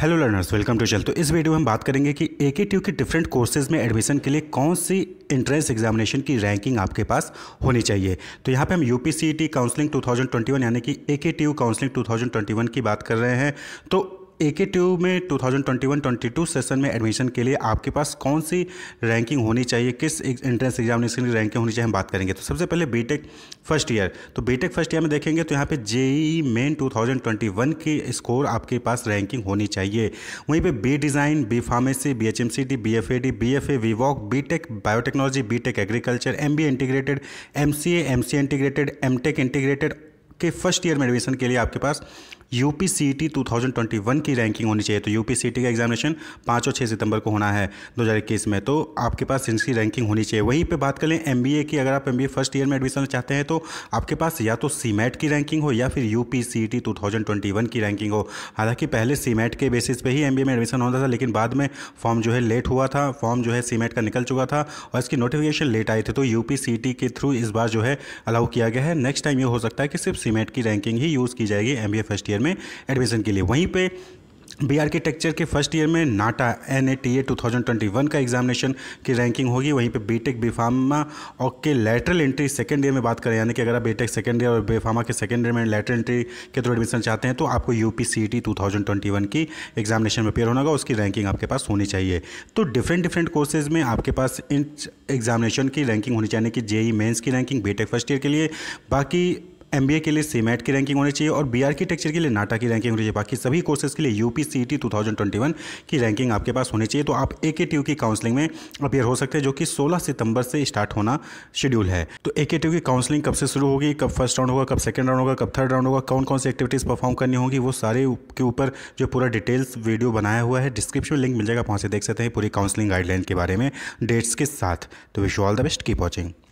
hello learners welcome to चल तो इस वीडियो में हम बात करेंगे कि ए के टी के डिफरेंट कोर्सेज में एडमिशन के लिए कौन सी एंट्रेंस एग्जामिनेशन की रैंकिंग आपके पास होनी चाहिए तो यहाँ पे हम यू पी काउंसलिंग 2021 यानी कि ए के टी काउंसलिंग 2021 की बात कर रहे हैं तो ए के ट्यू में 2021-22 सेशन में एडमिशन के लिए आपके पास कौन सी रैंकिंग होनी चाहिए किस एंट्रेंस एग्जामिनेशन की रैंकिंग होनी चाहिए हम बात करेंगे तो सबसे पहले बीटेक फर्स्ट ईयर तो बीटेक फर्स्ट ईयर में देखेंगे तो यहाँ पे जेई मेन 2021 की स्कोर आपके पास रैंकिंग होनी चाहिए वहीं पर B design B pharmacy B H M C D B F A D B F A V voc B tech biotechnology B tech agriculture M B integrated M C A M C integrated M tech integrated के first year में admission के लिए आपके पास UP C T two thousand twenty one की ranking होनी चाहिए तो यूपी सी टी का एग्जामिनेशन पाँच और छः सितंबर को होना है दो हज़ार इक्कीस में तो आपके पास इनकी रैंकिंग होनी चाहिए वहीं पर बात करें एम बी ए की अगर आप M B A first year में एडमिशन चाहते हैं तो आपके पास या तो सी मैट की रैंकिंग हो या फिर U P C T two thousand twenty one की रैंकिंग हो हालांकि पहले सी मैट के बेसिस पे ही एम बी ए में एडमिशन होता था लेकिन बाद में फॉर्म जो है लेट हुआ था फॉर्म जो है सी मैट का निकल चुका था और इसकी नोटिफिकेशन लेट आई थी तो यू पी सी टी के थ्रू इस बार जो है अलाउ किया गया है नेक्स्ट टाइम ये हो सकता है कि सिर्फ सीमेट की रैंकिंग ही यूज़ की जाएगी M B A first year year में एडमिशन के लिए वहीं पे बी आर्किटेक्चर के फर्स्ट ईयर में NATA N A T A two thousand twenty one का एग्जामिनेशन की रैंकिंग होगी वहीं पे बी बीटेक बीफामा और के लेटरल एंट्री सेकेंड ईयर में बात करें यानी कि अगर आप बी टेक सेकेंड ईयर और बीफामा के सेकेंड ईयर में लेटरल एंट्री के थ्रू एडमिशन चाहते हैं तो आपको U P C T two thousand twenty one की एग्जामिनेशन में पेयर होना होगा उसकी रैंकिंग आपके पास होनी चाहिए तो डिफरेंट डिफरेंट कोर्सेज में आपके पास इन एग्जामिनेशन की रैंकिंग होनी चाहिए कि जेई मेन्स e की ranking B tech first year के लिए बाकी एम के लिए सीमेट की रैंकिंग होनी चाहिए और बी आर्किटेक्चर के लिए नाटा की रैंकिंग होनी चाहिए बाकी सभी कोर्सेज के लिए यू पी सी टी की रैंकिंग आपके पास होनी चाहिए तो आप ए की काउंसलिंग में अपेयर हो सकते हैं जो कि सोलह सितंबर से स्टार्ट होना शेड्यूल है तो ए की काउंसलिंग कब से शुरू होगी कब फर्स्ट राउंड होगा कब सेकेंड राउंड होगा कब थर्ड राउंड होगा कौन कौन सी एक्टिविटीज़ परफॉर्म करनी होगी वो सारे के ऊपर जो पूरा डिटेल्स वीडियो बनाया हुआ है डिस्क्रिप्शन में लिंक मिल जाएगा वहाँ से देख सकते हैं पूरी काउंसलिंग गाइडलाइन के बारे में डेट्स के साथ तो wish all the best keep watching